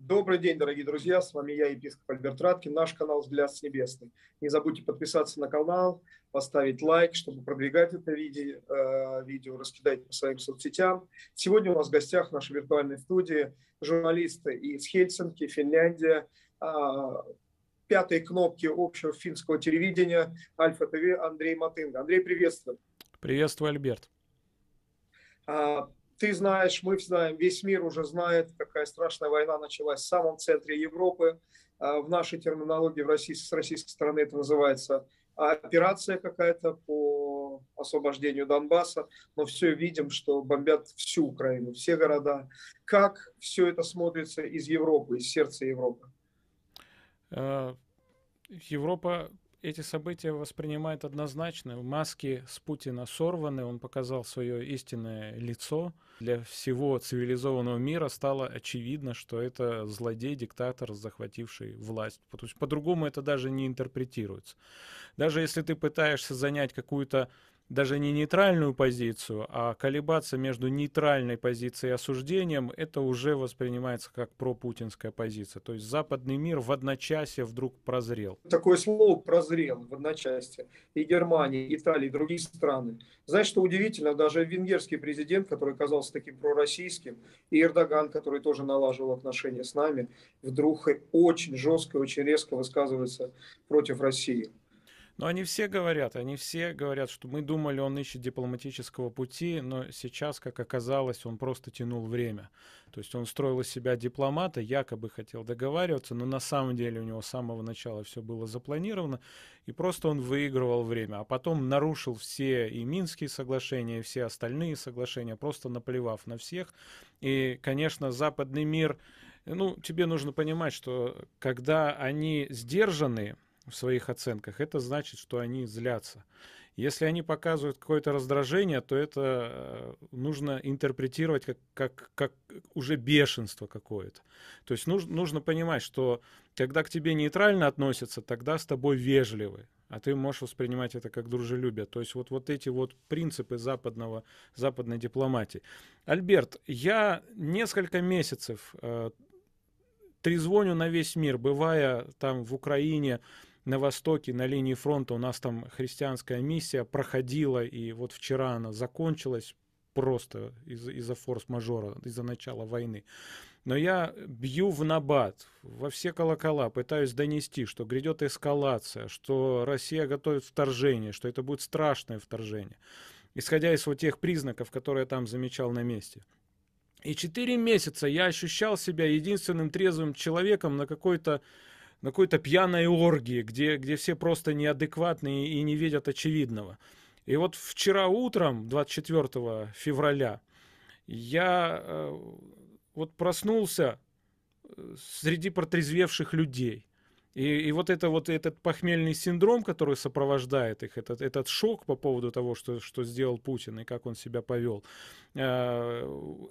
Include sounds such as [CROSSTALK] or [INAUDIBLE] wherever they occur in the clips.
Добрый день, дорогие друзья, с вами я, епископ Альберт Радкин. наш канал «Взгляд с небесный». Не забудьте подписаться на канал, поставить лайк, чтобы продвигать это э, видео, э, раскидайте по своим соцсетям. Сегодня у нас в гостях в нашей виртуальной студии журналисты из Хельсинки, Финляндия, а, пятой кнопки общего финского телевидения Альфа-ТВ Андрей Матынга. Андрей, приветствую. Приветствую, Альберт. А, ты знаешь, мы знаем, весь мир уже знает, какая страшная война началась в самом центре Европы. А, в нашей терминологии в России, с российской стороны это называется операция какая-то по освобождению Донбасса, но все видим, что бомбят всю Украину, все города. Как все это смотрится из Европы, из сердца Европы? А, Европа эти события воспринимает однозначно. Маски с Путина сорваны, он показал свое истинное лицо. Для всего цивилизованного мира стало очевидно, что это злодей, диктатор, захвативший власть. То есть по-другому это даже не интерпретируется. Даже если ты пытаешься занять какую-то даже не нейтральную позицию, а колебаться между нейтральной позицией и осуждением, это уже воспринимается как пропутинская позиция. То есть западный мир в одночасье вдруг прозрел. Такое слово «прозрел» в одночасье. И Германия, и Италия, и другие страны. Знаешь, что удивительно, даже венгерский президент, который казался таким пророссийским, и Эрдоган, который тоже налаживал отношения с нами, вдруг очень жестко, очень резко высказывается против России. Но они все говорят, они все говорят, что мы думали, он ищет дипломатического пути, но сейчас, как оказалось, он просто тянул время. То есть он строил из себя дипломата, якобы хотел договариваться, но на самом деле у него с самого начала все было запланировано, и просто он выигрывал время, а потом нарушил все и Минские соглашения, и все остальные соглашения, просто наплевав на всех. И, конечно, западный мир, ну, тебе нужно понимать, что когда они сдержанные в своих оценках, это значит, что они злятся. Если они показывают какое-то раздражение, то это э, нужно интерпретировать как, как, как уже бешенство какое-то. То есть нужно, нужно понимать, что когда к тебе нейтрально относятся, тогда с тобой вежливы, а ты можешь воспринимать это как дружелюбие. То есть вот, вот эти вот принципы западного, западной дипломатии. Альберт, я несколько месяцев э, трезвоню на весь мир, бывая там в Украине, на Востоке, на линии фронта у нас там христианская миссия проходила, и вот вчера она закончилась просто из- из-за форс-мажора, из-за начала войны. Но я бью в набат, во все колокола, пытаюсь донести, что грядет эскалация, что Россия готовит вторжение, что это будет страшное вторжение, исходя из вот тех признаков, которые я там замечал на месте. И четыре месяца я ощущал себя единственным трезвым человеком на какой-то на какой-то пьяной оргии, где, где все просто неадекватные и не видят очевидного. И вот вчера утром, 24 февраля, я э, вот проснулся э, среди протрезвевших людей. И, и вот, это, вот этот похмельный синдром, который сопровождает их, этот, этот шок по поводу того, что, что сделал Путин и как он себя повел, э,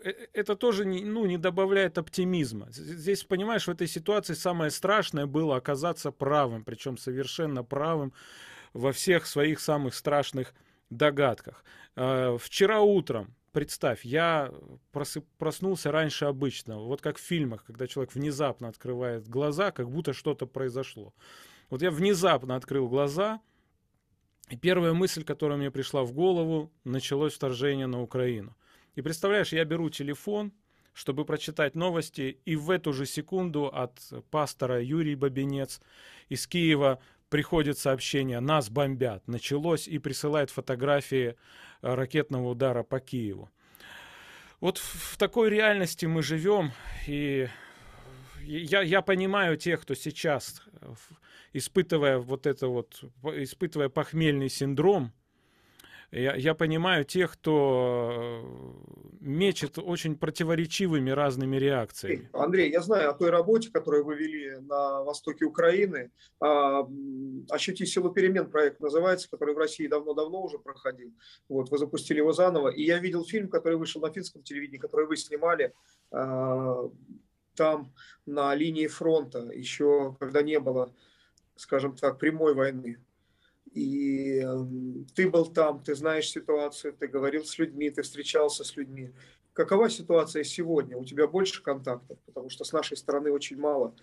э это тоже не, ну, не добавляет оптимизма. Здесь, понимаешь, в этой ситуации самое страшное было оказаться правым, причем совершенно правым во всех своих самых страшных догадках. Э, вчера утром представь, я просып, проснулся раньше обычного. Вот как в фильмах, когда человек внезапно открывает глаза, как будто что-то произошло. Вот я внезапно открыл глаза, и первая мысль, которая мне пришла в голову, началось вторжение на Украину. И представляешь, я беру телефон, чтобы прочитать новости, и в эту же секунду от пастора Юрий Бабинец из Киева приходит сообщение «Нас бомбят», началось и присылает фотографии э, ракетного удара по Киеву. Вот в такой реальности мы живем, и я, я понимаю тех, кто сейчас, э, испытывая вот это вот, испытывая похмельный синдром, я, я понимаю тех, кто э, мечет очень противоречивыми разными реакциями. Андрей, я знаю о той работе, которую вы вели на востоке Украины. А, «Ощути силу перемен» проект называется, который в России давно-давно уже проходил. Вот, вы запустили его заново. И я видел фильм, который вышел на финском телевидении, который вы снимали а, там на линии фронта, еще когда не было, скажем так, прямой войны и эм, ты был там, ты знаешь ситуацию, ты говорил с людьми, ты встречался с людьми. Какова ситуация сегодня? У тебя больше контактов, потому что с нашей стороны очень мало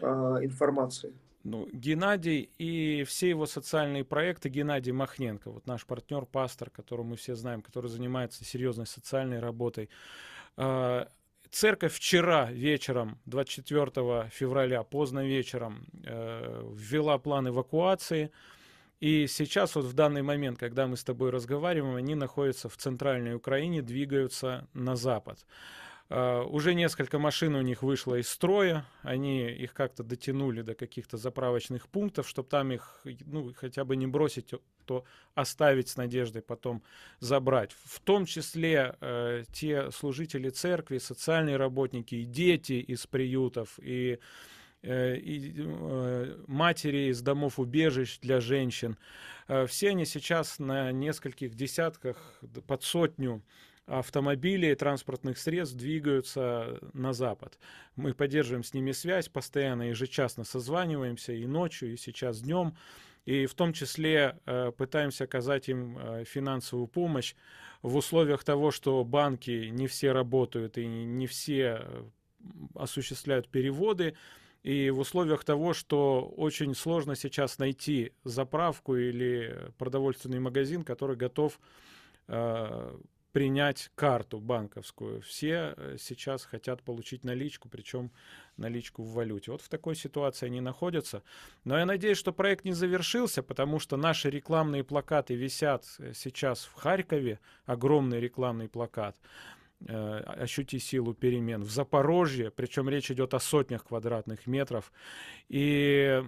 э, информации. Ну, Геннадий и все его социальные проекты, Геннадий Махненко, вот наш партнер, пастор, которого мы все знаем, который занимается серьезной социальной работой. Э, церковь вчера вечером, 24 февраля, поздно вечером, э, ввела план эвакуации. И сейчас, вот в данный момент, когда мы с тобой разговариваем, они находятся в центральной Украине, двигаются на запад. А, уже несколько машин у них вышло из строя, они их как-то дотянули до каких-то заправочных пунктов, чтобы там их, ну, хотя бы не бросить, то оставить с надеждой потом забрать. В том числе э, те служители церкви, социальные работники, и дети из приютов, и Э, и э, матери из домов убежищ для женщин. Э, все они сейчас на нескольких десятках, под сотню автомобилей, транспортных средств двигаются на запад. Мы поддерживаем с ними связь постоянно, ежечасно созваниваемся и ночью, и сейчас днем. И в том числе пытаемся оказать им финансовую помощь в условиях того, что банки не все работают и не все осуществляют переводы. И в условиях того, что очень сложно сейчас найти заправку или продовольственный магазин, который готов э, принять карту банковскую. Все э, сейчас хотят получить наличку, причем наличку в валюте. Вот в такой ситуации они находятся. Но я надеюсь, что проект не завершился, потому что наши рекламные плакаты висят э, сейчас в Харькове, огромный рекламный плакат. Э, ощути силу перемен. В Запорожье, причем речь идет о сотнях квадратных метров. И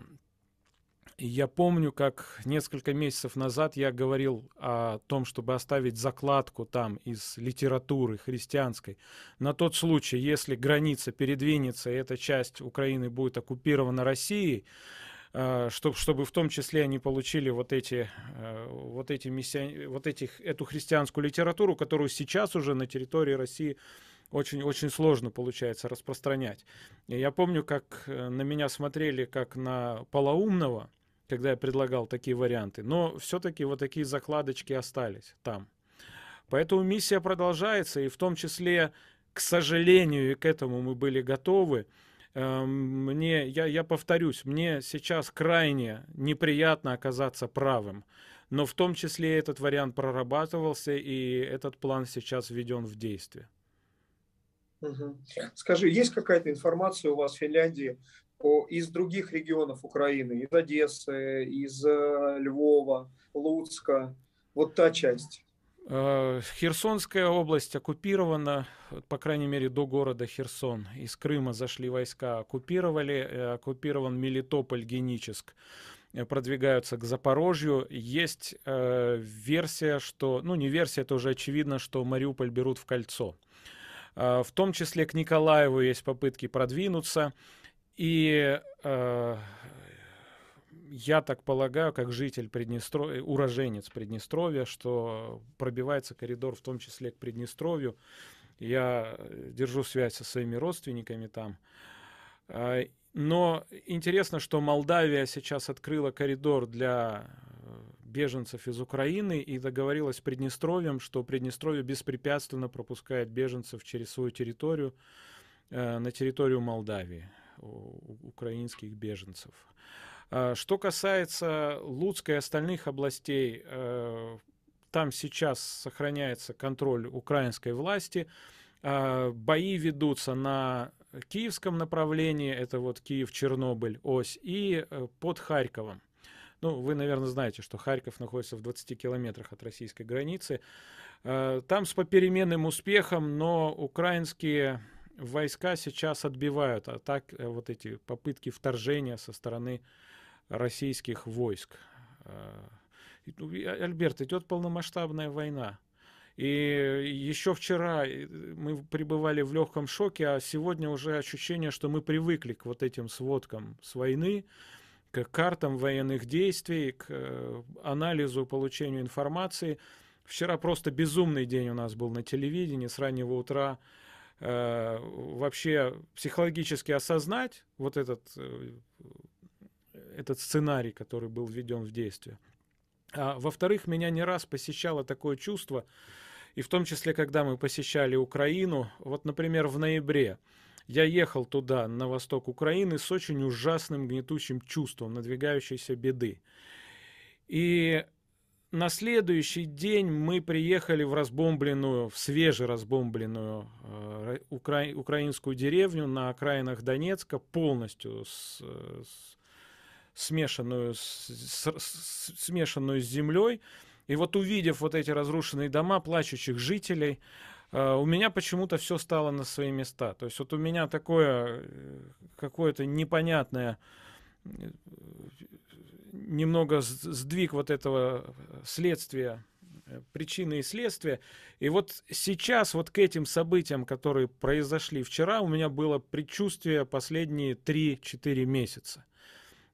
я помню, как несколько месяцев назад я говорил о том, чтобы оставить закладку там из литературы христианской. На тот случай, если граница передвинется, и эта часть Украины будет оккупирована Россией, Э, чтобы, чтобы в том числе они получили вот эти, э, вот эти миссион... вот этих, эту христианскую литературу, которую сейчас уже на территории России очень, очень сложно получается распространять. И я помню, как э, на меня смотрели как на полоумного, когда я предлагал такие варианты, но все-таки вот такие закладочки остались там. Поэтому миссия продолжается, и в том числе, к сожалению, и к этому мы были готовы. Эм, мне, я, я повторюсь, мне сейчас крайне неприятно оказаться правым. Но в том числе этот вариант прорабатывался, и этот план сейчас введен в действие. Скажи, есть какая-то информация у вас в Финляндии о, из других регионов Украины, из Одессы, из э, Львова, Луцка, вот та часть? Э, Херсонская область оккупирована, по крайней мере, до города Херсон. Из Крыма зашли войска, оккупировали, э, оккупирован Мелитополь, Геническ э, продвигаются к Запорожью. Есть э, версия, что, ну не версия, это уже очевидно, что Мариуполь берут в кольцо. Э, в том числе к Николаеву есть попытки продвинуться. И я так полагаю, как житель Приднестровья, уроженец Приднестровья, что пробивается коридор в том числе к Приднестровью. Я э, держу связь со своими родственниками там. А, но интересно, что Молдавия сейчас открыла коридор для э, беженцев из Украины и договорилась с Приднестровьем, что Приднестровье беспрепятственно пропускает беженцев через свою территорию э, на территорию Молдавии, украинских беженцев. А, что касается Луцкой и остальных областей, э, там сейчас сохраняется контроль украинской власти. А, бои ведутся на киевском направлении, это вот Киев-Чернобыль ось, и э, под Харьковом. Ну, вы, наверное, знаете, что Харьков находится в 20 километрах от российской границы. Э, там с попеременным успехом, но украинские войска сейчас отбивают атак, вот эти попытки вторжения со стороны э, российских войск. Э, ну, а, Альберт, идет полномасштабная война. И еще вчера э, мы пребывали в легком шоке, а сегодня уже ощущение, что мы привыкли к вот этим сводкам с войны, к картам военных действий, к э, анализу, получению информации. Вчера просто безумный день у нас был на телевидении с раннего утра. Вообще психологически осознать вот этот этот сценарий, который был введен в действие. А, во-вторых, меня не раз посещало такое чувство, и в том числе, когда мы посещали Украину, вот, например, в ноябре, я ехал туда, на восток Украины, с очень ужасным гнетущим чувством надвигающейся беды. И на следующий день мы приехали в разбомбленную, в свежеразбомбленную э, укра... украинскую деревню на окраинах Донецка, полностью с, э, с смешанную с, с, с, смешанную с землей. И вот увидев вот эти разрушенные дома, плачущих жителей, э, у меня почему-то все стало на свои места. То есть вот у меня такое э, какое-то непонятное э, немного сдвиг вот этого следствия, причины и следствия. И вот сейчас вот к этим событиям, которые произошли вчера, у меня было предчувствие последние 3-4 месяца.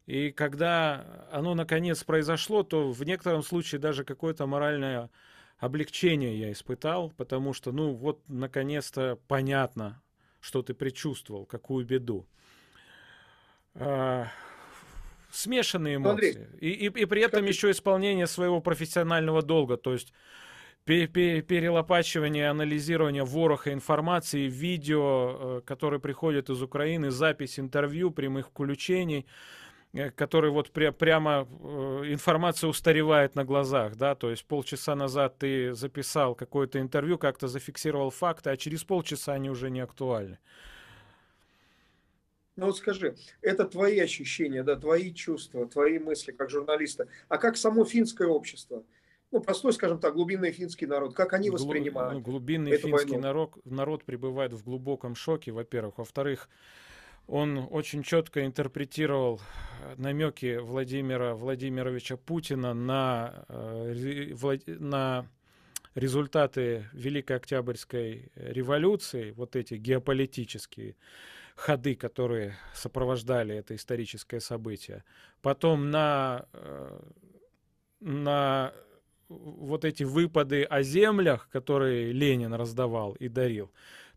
И когда оно наконец произошло, то в некотором случае даже какое-то моральное облегчение я испытал, потому что, ну вот, наконец-то понятно, что ты предчувствовал, какую беду. А, смешанные эмоции. и, и, и при этом еще исполнение своего профессионального долга, то есть перелопачивание, анализирование вороха информации, видео, э, которые приходят из Украины, запись интервью, прямых включений – Э, который вот пря- прямо э, информация устаревает на глазах, да, то есть полчаса назад ты записал какое-то интервью, как-то зафиксировал факты, а через полчаса они уже не актуальны. Ну вот скажи, это твои ощущения, да, твои чувства, твои мысли как журналиста, а как само финское общество? ну, простой, скажем так, глубинный финский народ, как они воспринимают? Ну, глубинный финский войну? народ, народ пребывает в глубоком шоке, во-первых. Во-вторых, э, он очень четко интерпретировал э, намеки Владимира Владимировича Путина на, э, на результаты Великой Октябрьской революции, вот эти геополитические ходы, которые сопровождали это историческое событие, потом на, э, на вот эти выпады о землях, которые Ленин раздавал и дарил,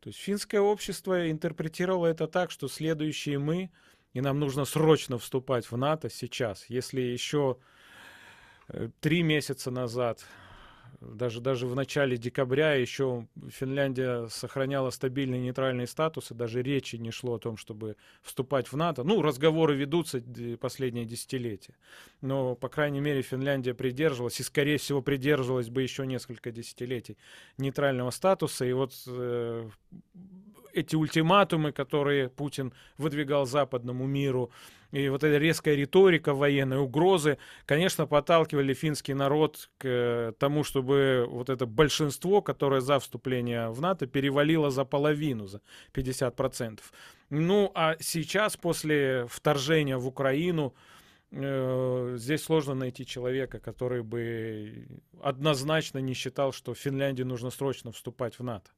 то есть финское общество интерпретировало это так, что следующие мы, и нам нужно срочно вступать в НАТО сейчас. Если еще э, три месяца назад даже, даже в начале декабря еще Финляндия сохраняла стабильный нейтральный статус, и даже речи не шло о том, чтобы вступать в НАТО. Ну, разговоры ведутся последние десятилетия. Но, по крайней мере, Финляндия придерживалась, и, скорее всего, придерживалась бы еще несколько десятилетий нейтрального статуса. И вот э, эти ультиматумы, которые Путин выдвигал западному миру, и вот эта резкая риторика военной, угрозы, конечно, подталкивали финский народ к э, тому, чтобы вот это большинство, которое за вступление в НАТО, перевалило за половину, за 50%. Ну, а сейчас, после вторжения в Украину, э, здесь сложно найти человека, который бы однозначно не считал, что Финляндии нужно срочно вступать в НАТО.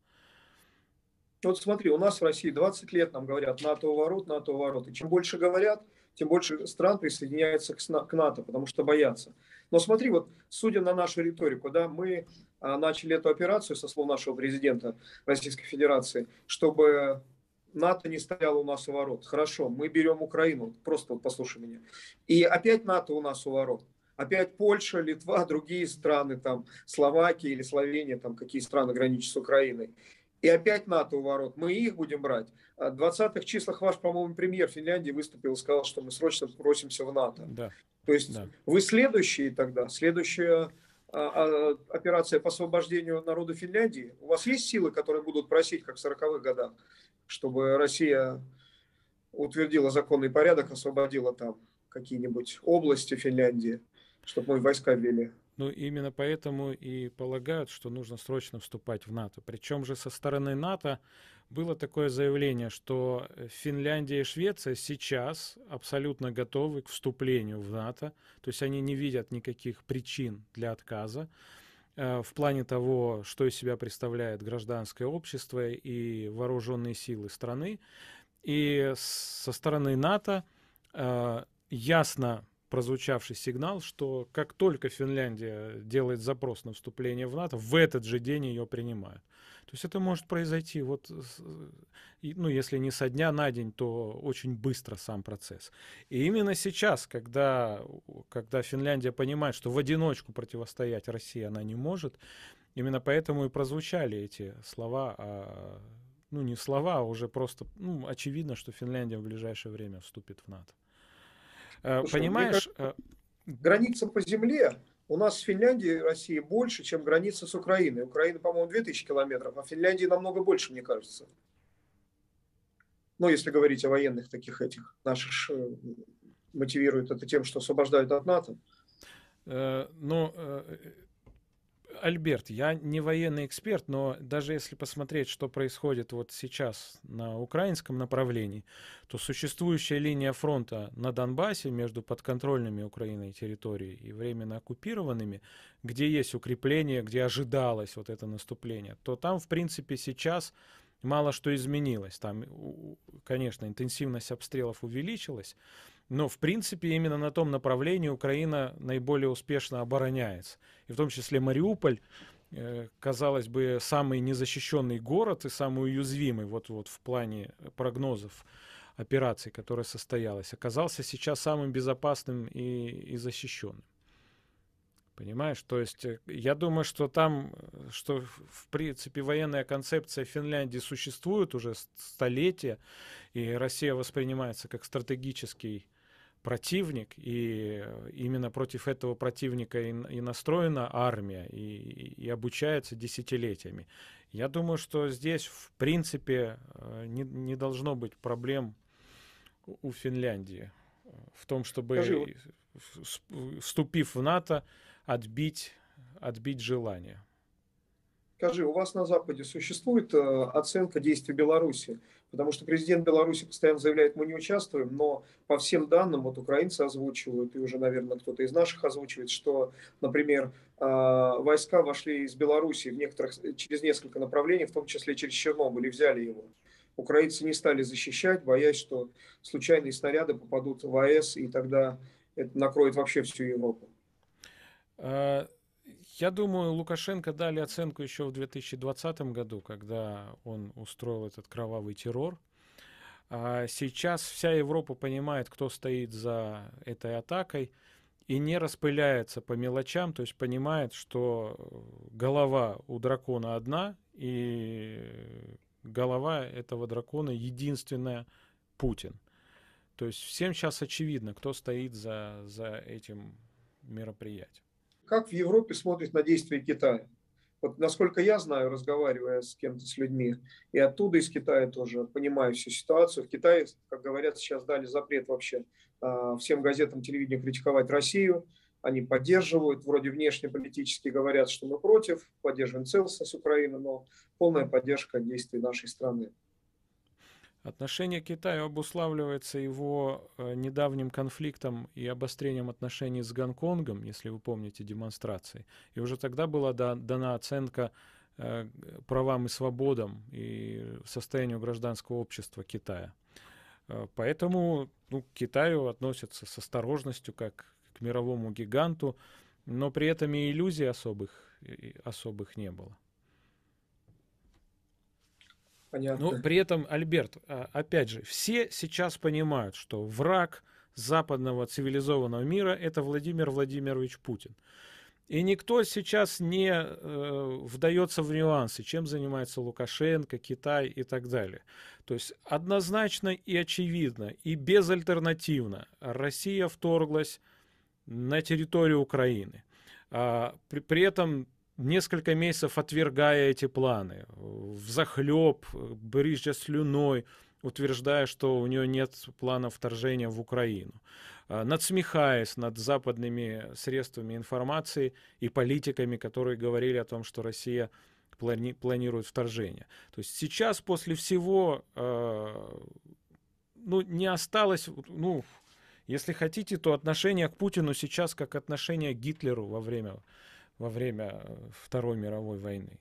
Вот смотри, у нас в России 20 лет нам говорят НАТО у ворот, НАТО у ворот. И чем больше говорят, тем больше стран присоединяется к НАТО, потому что боятся. Но смотри, вот судя на нашу риторику, да, мы а, начали эту операцию, со слов нашего президента Российской Федерации, чтобы НАТО не стояло у нас у ворот. Хорошо, мы берем Украину, просто вот послушай меня. И опять НАТО у нас у ворот. Опять Польша, Литва, другие страны, там Словакия или Словения, там какие страны граничат с Украиной. И опять НАТО у ворот. Мы их будем брать. А в 20-х числах ваш, по-моему, премьер Финляндии выступил и сказал, что мы срочно просимся в НАТО. Да. То есть да. вы следующие тогда, следующая а, а, операция по освобождению народа Финляндии. У вас есть силы, которые будут просить, как в 40-х годах, чтобы Россия утвердила законный порядок, освободила там какие-нибудь области Финляндии, чтобы мы войска ввели? Ну, именно поэтому и полагают, что нужно срочно вступать в НАТО. Причем же со стороны НАТО было такое заявление, что э, Финляндия и Швеция сейчас абсолютно готовы к вступлению в НАТО. То есть они не видят никаких причин для отказа э, в плане того, что из себя представляет гражданское общество и вооруженные силы страны. И со стороны НАТО э, ясно прозвучавший сигнал, что как только Финляндия делает запрос на вступление в НАТО, в этот же день ее принимают. То есть это может произойти, вот, ну, если не со дня на день, то очень быстро сам процесс. И именно сейчас, когда, когда Финляндия понимает, что в одиночку противостоять России она не может, именно поэтому и прозвучали эти слова о а, ну не слова, а уже просто ну, очевидно, что Финляндия в ближайшее время вступит в НАТО. Э, Слушай, Понимаешь? Кажется, э, граница по земле у нас с Финляндией и Россией больше, чем граница с Украиной. Украина, по-моему, 2000 километров, а Финляндии намного больше, мне кажется. Ну, если говорить о военных таких этих, наших э, мотивирует это тем, что освобождают от НАТО. Ну, Альберт, я не военный эксперт, но даже если посмотреть, что происходит вот сейчас на украинском направлении, то существующая линия фронта на Донбассе между подконтрольными Украиной территориями и временно оккупированными, где есть укрепление, где ожидалось вот это наступление, то там, в принципе, сейчас мало что изменилось. Там, конечно, интенсивность обстрелов увеличилась, но, в принципе, именно на том направлении Украина наиболее успешно обороняется. И в том числе Мариуполь, э, казалось бы, самый незащищенный город и самый уязвимый вот, вот в плане э, прогнозов операции, которая состоялась, оказался сейчас самым безопасным и, и защищенным. Понимаешь, то есть э, я думаю, что там, что в принципе военная концепция Финляндии существует уже столетия, и Россия воспринимается как стратегический противник, и э, именно против этого противника и, и настроена армия, и, и обучается десятилетиями. Я думаю, что здесь, в принципе, э, не, не должно быть проблем у Финляндии э, в том, чтобы, Скажи, вступив в НАТО, отбить, отбить желание. Скажи, у вас на Западе существует э, оценка действий Беларуси? Потому что президент Беларуси постоянно заявляет, мы не участвуем, но по всем данным, вот украинцы озвучивают, и уже, наверное, кто-то из наших озвучивает, что, например, э, войска вошли из Беларуси в некоторых, э, через несколько направлений, в том числе через Чернобыль, и взяли его. Украинцы не стали защищать, боясь, что случайные снаряды попадут в АЭС, и тогда это накроет вообще всю Европу. Я думаю, Лукашенко дали оценку еще в 2020 году, когда он устроил этот кровавый террор. А сейчас вся Европа понимает, кто стоит за этой атакой и не распыляется по мелочам, то есть понимает, что голова у дракона одна, и голова этого дракона единственная Путин. То есть всем сейчас очевидно, кто стоит за, за этим мероприятием как в Европе смотрят на действия Китая. Вот насколько я знаю, разговаривая с кем-то, с людьми, и оттуда, из Китая тоже, понимаю всю ситуацию. В Китае, как говорят, сейчас дали запрет вообще а, всем газетам, телевидению критиковать Россию. Они поддерживают, вроде внешнеполитически говорят, что мы против, поддерживаем целостность Украины, но полная поддержка действий нашей страны. Отношение к Китаю обуславливается его э, недавним конфликтом и обострением отношений с Гонконгом, если вы помните демонстрации. И уже тогда была дана оценка э, правам и свободам и состоянию гражданского общества Китая. Э, поэтому ну, к Китаю относятся с осторожностью, как к мировому гиганту, но при этом и иллюзий особых, особых не было понятно. Но при этом, Альберт, а, опять же, все сейчас понимают, что враг западного цивилизованного мира это Владимир Владимирович Путин. И никто сейчас не э, вдается в нюансы, чем занимается Лукашенко, Китай и так далее. То есть однозначно и очевидно, и безальтернативно Россия вторглась на территорию Украины. А, при, при этом несколько месяцев отвергая эти планы, э, в захлеб э, брызжа слюной, утверждая, что у нее нет плана вторжения в Украину, э, надсмехаясь над западными средствами информации и политиками, которые говорили о том, что Россия плани планирует вторжение. То есть сейчас после всего э, ну, не осталось, ну, если хотите, то отношение к Путину сейчас как отношение к Гитлеру во время во время э, Второй мировой войны.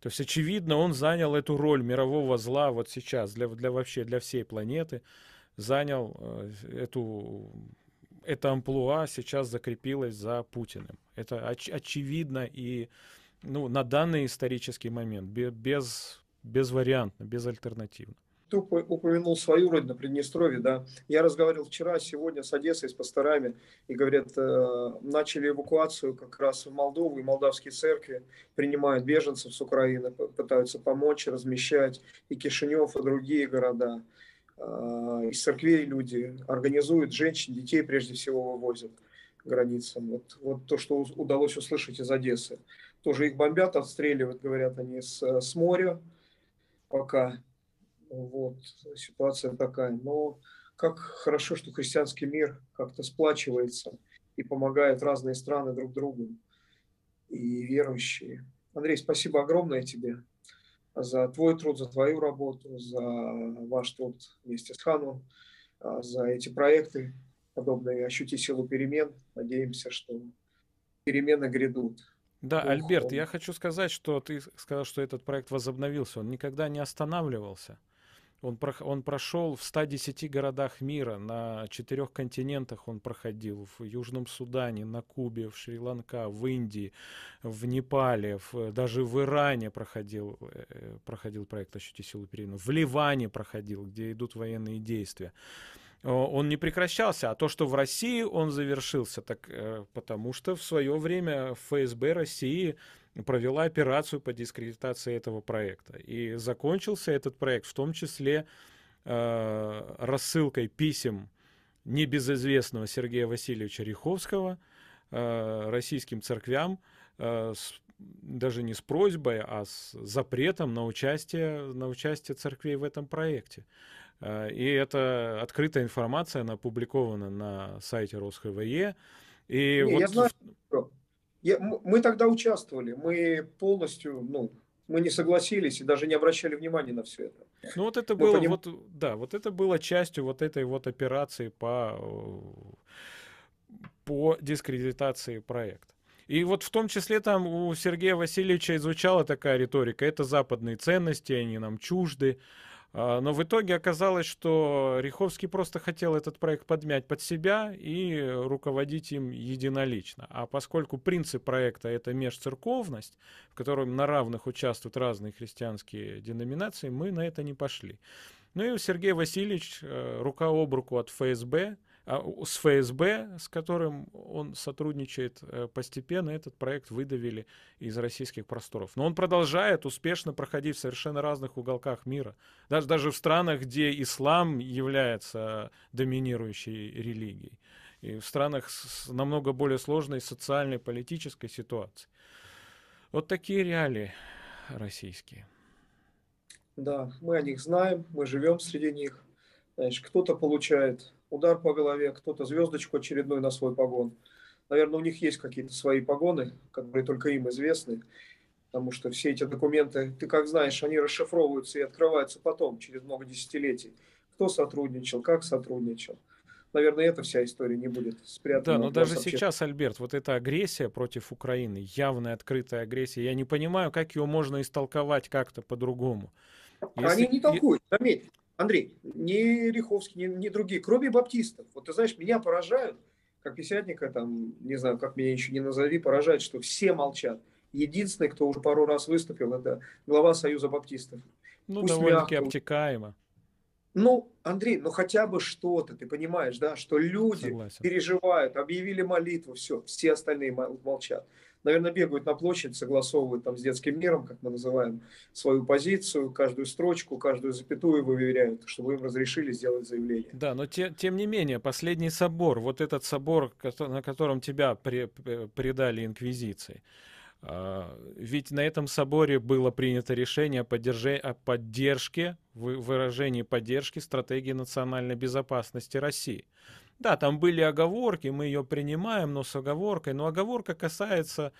То есть, очевидно, он занял эту роль мирового зла вот сейчас, для, для вообще для всей планеты, занял э, эту, это амплуа сейчас закрепилось за Путиным. Это оч, очевидно и ну, на данный исторический момент, без, безвариантно, безальтернативно. Ты упомянул свою родину, Приднестровье, да. Я разговаривал вчера, сегодня с Одессой, с пасторами, и говорят, э, начали эвакуацию как раз в Молдову, и молдавские церкви принимают беженцев с Украины, пытаются помочь, размещать, и Кишинев, и другие города. Э, из церквей люди организуют, женщин, детей прежде всего вывозят границам. Вот, вот то, что удалось услышать из Одессы. Тоже их бомбят, отстреливают, говорят они, с, э, с моря пока. Вот, ситуация такая. Но как хорошо, что христианский мир как-то сплачивается и помогает разные страны друг другу и верующие. Андрей, спасибо огромное тебе за твой труд, за твою работу, за ваш труд вместе с Хану, а, за эти проекты подобные «Ощути силу перемен». Надеемся, что перемены грядут. Да, Бог, Альберт, он... я хочу сказать, что ты сказал, что этот проект возобновился. Он никогда не останавливался. Он, про, он прошел в 110 городах мира, на четырех континентах он проходил, в Южном Судане, на Кубе, в Шри-Ланка, в Индии, в Непале, в, даже в Иране проходил, э, проходил проект «Ощути силу перемен», в Ливане проходил, где идут военные действия. Он не прекращался, а то, что в России он завершился, так э, потому что в свое время ФСБ России провела операцию по дискредитации этого проекта. И закончился этот проект в том числе э, рассылкой писем небезызвестного Сергея Васильевича Риховского э, российским церквям э, с даже не с просьбой, а с запретом на участие, на участие церквей в этом проекте. Э, и это открытая информация, она опубликована на сайте РосХВЕ. И не, вот... Я знаю, я, мы тогда участвовали, мы полностью, ну, мы не согласились и даже не обращали внимания на все это. Ну вот это мы было, поним... вот, да, вот это было частью вот этой вот операции по э, по дискредитации проекта. И вот в том числе там у Сергея Васильевича звучала такая риторика. Это западные ценности, они нам чужды. А, но в итоге оказалось, что Риховский просто хотел этот проект подмять под себя и руководить им единолично. А поскольку принцип проекта — это межцерковность, в котором на равных участвуют разные христианские деноминации, мы на это не пошли. Ну и Сергей Васильевич э, рука об руку от ФСБ а, с ФСБ, с которым он сотрудничает э, постепенно, этот проект выдавили из российских просторов. Но он продолжает успешно проходить в совершенно разных уголках мира. Даже, даже в странах, где ислам является э, доминирующей религией. И в странах с намного более сложной социальной, политической ситуацией. Вот такие реалии российские. Да, мы о них знаем, мы живем среди них. Знаешь, кто-то получает удар по голове, кто-то звездочку очередную на свой погон. Наверное, у них есть какие-то свои погоны, которые только им известны, потому что все эти документы, ты как знаешь, они расшифровываются и открываются потом, через много десятилетий. Кто сотрудничал, как сотрудничал наверное, эта вся история не будет спрятана. Да, но даже сейчас, Альберт, вот эта агрессия против Украины, явная открытая агрессия, я не понимаю, как ее можно истолковать как-то по-другому. Если... Они не толкуют, заметь. Андрей, не Риховский, не, не другие, кроме баптистов. Вот ты знаешь, меня поражают, как пятидесятника, там, не знаю, как меня еще не назови, поражает, что все молчат. Единственный, кто уже пару раз выступил, это глава Союза баптистов. Ну, Пусть довольно-таки мягко. обтекаемо. Ну, Андрей, ну хотя бы что-то, ты понимаешь, да, что люди Согласен. переживают, объявили молитву, все, все остальные молчат. Наверное, бегают на площадь, согласовывают там с детским миром, как мы называем, свою позицию, каждую строчку, каждую запятую выверяют, чтобы им разрешили сделать заявление. Да, но те, тем не менее, последний собор, вот этот собор, на котором тебя при, предали инквизиции, а, ведь на этом соборе было принято решение о, поддерже... о поддержке, выражении поддержки стратегии национальной безопасности России. Да, там были оговорки, мы ее принимаем, но с оговоркой. Но оговорка касается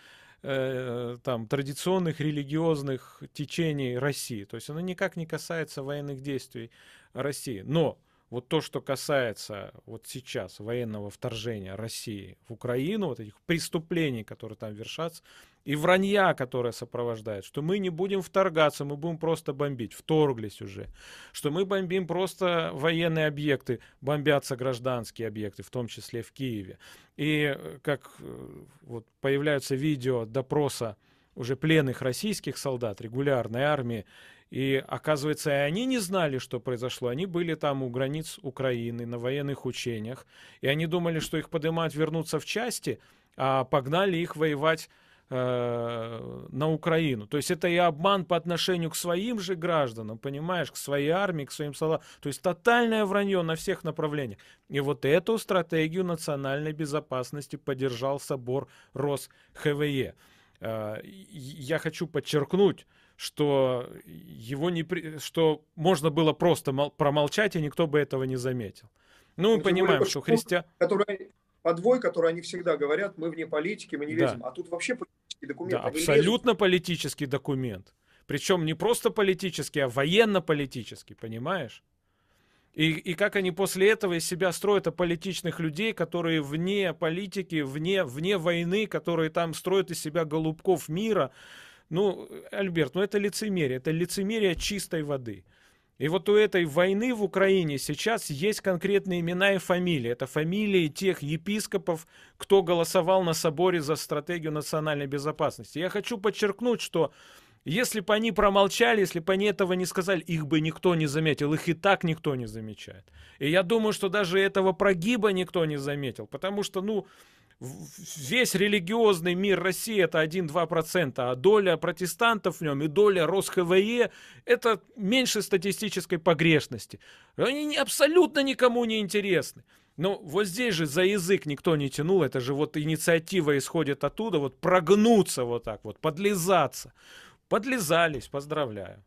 э, там, традиционных религиозных течений России. То есть она никак не касается военных действий России. Но вот то, что касается вот сейчас военного вторжения России в Украину, вот этих преступлений, которые там вершатся, и вранья, которое сопровождает, что мы не будем вторгаться, мы будем просто бомбить, вторглись уже, что мы бомбим просто военные объекты, бомбятся гражданские объекты, в том числе в Киеве. И э, как э, вот, появляются видео допроса уже пленных российских солдат регулярной армии, и оказывается, и они не знали, что произошло. Они были там у границ Украины на военных учениях, и они думали, что их поднимают вернуться в части, а погнали их воевать Э, на Украину. То есть это и обман по отношению к своим же гражданам, понимаешь, к своей армии, к своим солдатам. То есть тотальное вранье на всех направлениях. И вот эту стратегию национальной безопасности поддержал собор РосХВЕ. Э, я хочу подчеркнуть, что его не при... что можно было просто мол... промолчать и никто бы этого не заметил. Ну, мы понимаем, что христиан подвой, который они всегда говорят, мы вне политики, мы не лезем. Да. А тут вообще политический документ. Да, абсолютно лезут. политический документ. Причем не просто политический, а военно-политический, понимаешь? И, и как они после этого из себя строят политичных людей, которые вне политики, вне, вне войны, которые там строят из себя голубков мира. Ну, Альберт, ну это лицемерие, это лицемерие чистой воды. И вот у этой войны в Украине сейчас есть конкретные имена и фамилии. Это фамилии тех епископов, кто голосовал на соборе за стратегию национальной безопасности. Я хочу подчеркнуть, что если бы они промолчали, если бы они этого не сказали, их бы никто не заметил, их и так никто не замечает. И я думаю, что даже этого прогиба никто не заметил, потому что, ну, весь религиозный мир России это 1-2%, а доля протестантов в нем и доля РосХВЕ это меньше статистической погрешности. Они абсолютно никому не интересны. Но вот здесь же за язык никто не тянул, это же вот инициатива исходит оттуда, вот прогнуться вот так вот, подлизаться. Подлизались, поздравляю.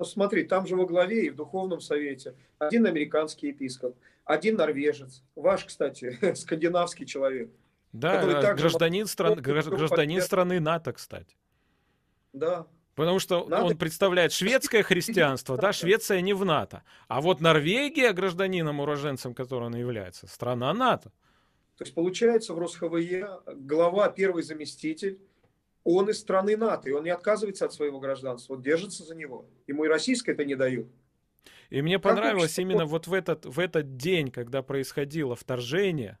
Ну, смотри, там же во главе и в Духовном Совете один американский епископ, один норвежец, ваш, кстати, [LAUGHS] скандинавский человек. Да, э, также гражданин, стран, гражданин страны НАТО, кстати. Да, Потому что НАТО... он представляет шведское [LAUGHS] христианство, да, Швеция не в НАТО. А вот Норвегия, гражданином, уроженцем которого она является, страна НАТО. То есть получается в РосХВЕ глава, первый заместитель он из страны НАТО, и он не отказывается от своего гражданства, он держится за него. Ему и российское это не дают. И мне понравилось как именно вот в этот, в этот день, когда происходило вторжение,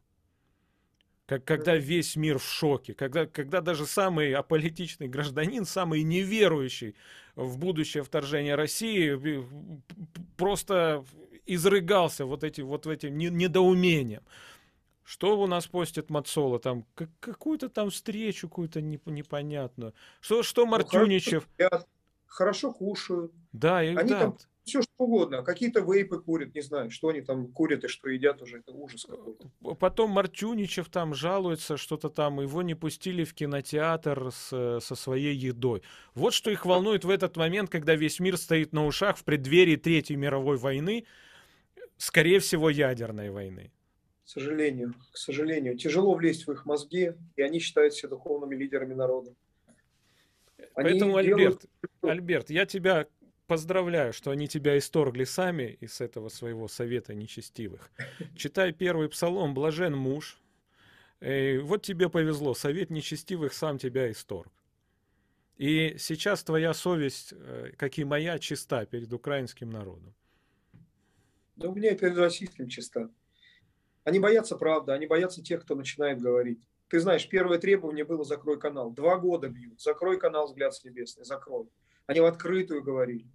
как, когда весь мир в шоке, когда, когда даже самый аполитичный гражданин, самый неверующий в будущее вторжение России э, просто изрыгался вот эти вот этим недоумением. Что у нас постит Мацола? Там как, какую-то там встречу какую-то непонятную. Что, что Мартюничев? Ну, хорошо, хорошо кушают. Да, и, Они да. там все что угодно. Какие-то вейпы курят, не знаю, что они там курят и что едят уже, это ужас какой-то. Потом Мартюничев там жалуется, что-то там, его не пустили в кинотеатр с, со своей едой. Вот что их волнует в этот момент, когда весь мир стоит на ушах в преддверии Третьей мировой войны, скорее всего, ядерной войны к сожалению, к сожалению, тяжело влезть в их мозги, и они считают себя духовными лидерами народа. Они Поэтому, Альберт, Альберт, я тебя поздравляю, что они тебя исторгли сами из этого своего совета нечестивых. Читай первый псалом «Блажен муж». И э, вот тебе повезло, совет нечестивых сам тебя исторг. И сейчас твоя совесть, э, как и моя, чиста перед украинским народом. Да у меня перед российским чиста. Они боятся правды, они боятся тех, кто начинает говорить. Ты знаешь, первое требование было «закрой канал». Два года бьют. Закрой канал «Взгляд с небесный», закрой. Они в открытую говорили.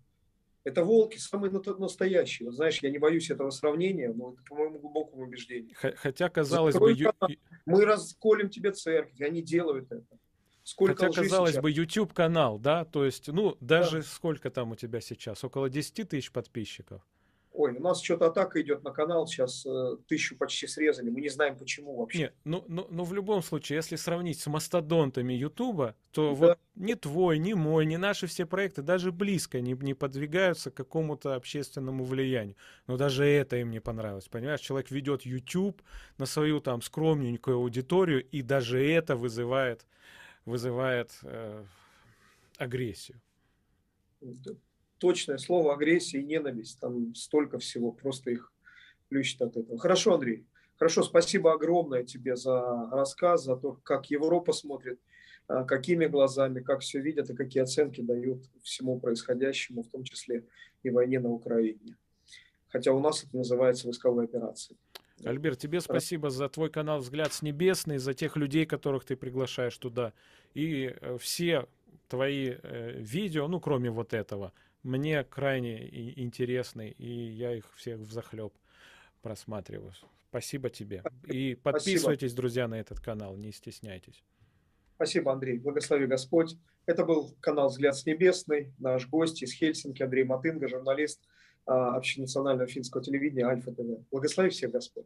Это волки самые настоящие. знаешь, я не боюсь этого сравнения, но это по моему глубокому убеждению. Хотя, казалось закрой бы... Канал, мы расколем тебе церковь, они делают это. Сколько Хотя, казалось сейчас? бы, YouTube канал, да, то есть, ну, даже да. сколько там у тебя сейчас? Около 10 тысяч подписчиков ой, ну, у нас что-то атака идет на канал, сейчас э, тысячу почти срезали, мы не знаем почему вообще. Нет, ну, ну, ну в любом случае, если сравнить с мастодонтами Ютуба, то да. вот ни твой, ни мой, ни наши все проекты даже близко не, не подвигаются к какому-то общественному влиянию. Но даже это им не понравилось, понимаешь? Человек ведет YouTube на свою там скромненькую аудиторию, и даже это вызывает, вызывает э, агрессию. Да точное слово агрессия и ненависть, там столько всего, просто их плющит от этого. Хорошо, Андрей, хорошо, спасибо огромное тебе за рассказ, за то, как Европа смотрит, а, какими глазами, как все видят и какие оценки дают всему происходящему, в том числе и войне на Украине. Хотя у нас это называется войсковой операцией. Альберт, тебе спасибо за твой канал «Взгляд с небесный», за тех людей, которых ты приглашаешь туда. И э, все твои э, видео, ну, кроме вот этого – мне крайне интересны, и я их всех в захлеб просматриваю. Спасибо тебе. И подписывайтесь, Спасибо. друзья, на этот канал, не стесняйтесь. Спасибо, Андрей. Благослови Господь. Это был канал «Взгляд с небесный». Наш гость из Хельсинки Андрей Матынга, журналист а, общенационального финского телевидения «Альфа-ТВ». Благослови всех Господь.